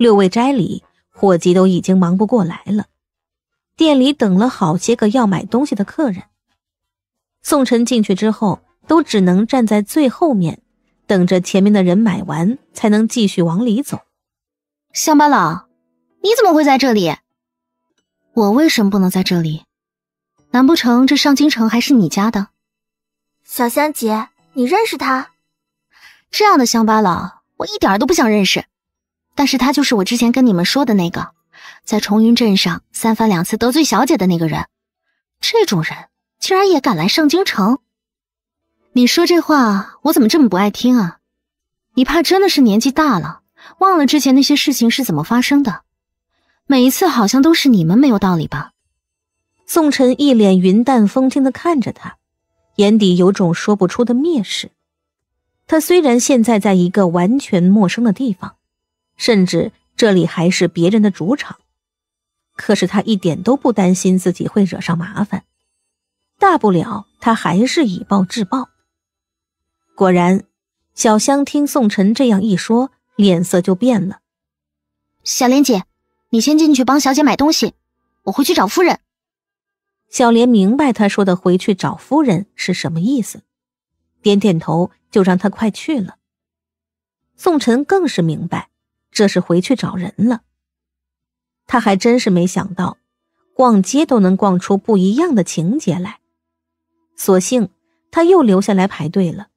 六味斋里，伙计都已经忙不过来了，店里等了好些个要买东西的客人。宋晨进去之后，都只能站在最后面，等着前面的人买完才能继续往里走。乡巴佬，你怎么会在这里？我为什么不能在这里？难不成这上京城还是你家的？小香姐，你认识他？这样的乡巴佬，我一点都不想认识。但是他就是我之前跟你们说的那个，在重云镇上三番两次得罪小姐的那个人。这种人竟然也敢来上京城？你说这话，我怎么这么不爱听啊？你怕真的是年纪大了，忘了之前那些事情是怎么发生的？每一次好像都是你们没有道理吧？宋晨一脸云淡风轻的看着他，眼底有种说不出的蔑视。他虽然现在在一个完全陌生的地方。甚至这里还是别人的主场，可是他一点都不担心自己会惹上麻烦，大不了他还是以暴制暴。果然，小香听宋晨这样一说，脸色就变了。小莲姐，你先进去帮小姐买东西，我回去找夫人。小莲明白他说的“回去找夫人”是什么意思，点点头就让他快去了。宋晨更是明白。这是回去找人了。他还真是没想到，逛街都能逛出不一样的情节来。所幸他又留下来排队了。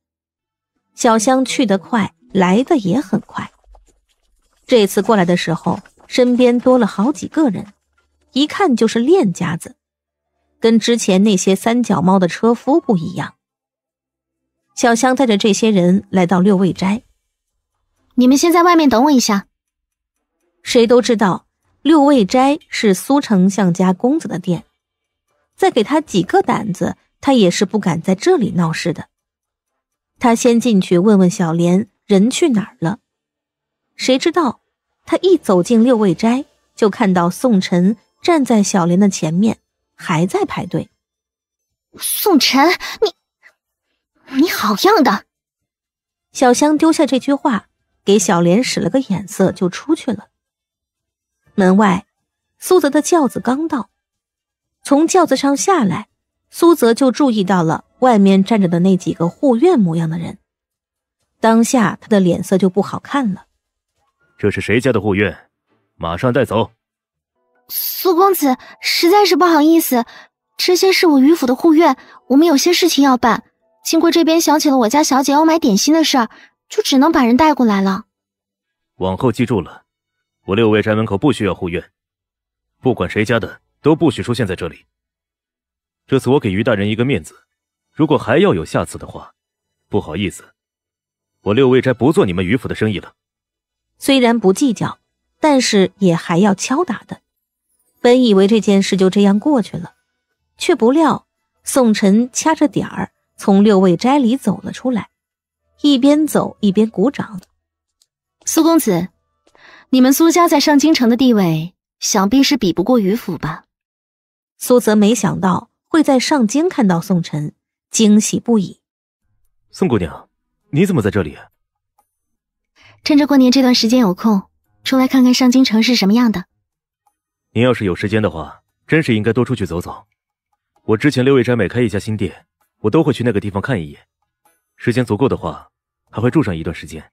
小香去得快，来的也很快。这次过来的时候，身边多了好几个人，一看就是练家子，跟之前那些三脚猫的车夫不一样。小香带着这些人来到六味斋，你们先在外面等我一下。谁都知道，六味斋是苏丞相家公子的店。再给他几个胆子，他也是不敢在这里闹事的。他先进去问问小莲人去哪儿了。谁知道他一走进六味斋，就看到宋晨站在小莲的前面，还在排队。宋晨，你，你好样的！小香丢下这句话，给小莲使了个眼色，就出去了。门外，苏泽的轿子刚到，从轿子上下来，苏泽就注意到了外面站着的那几个护院模样的人，当下他的脸色就不好看了。这是谁家的护院？马上带走！苏公子实在是不好意思，这些是我于府的护院，我们有些事情要办，经过这边想起了我家小姐要买点心的事儿，就只能把人带过来了。往后记住了。我六味斋门口不需要护院，不管谁家的都不许出现在这里。这次我给于大人一个面子，如果还要有下次的话，不好意思，我六味斋不做你们于府的生意了。虽然不计较，但是也还要敲打的。本以为这件事就这样过去了，却不料宋晨掐着点儿从六味斋里走了出来，一边走一边鼓掌。苏公子。你们苏家在上京城的地位，想必是比不过于府吧？苏泽没想到会在上京看到宋晨，惊喜不已。宋姑娘，你怎么在这里？趁着过年这段时间有空，出来看看上京城是什么样的。您要是有时间的话，真是应该多出去走走。我之前六味斋每开一家新店，我都会去那个地方看一眼。时间足够的话，还会住上一段时间。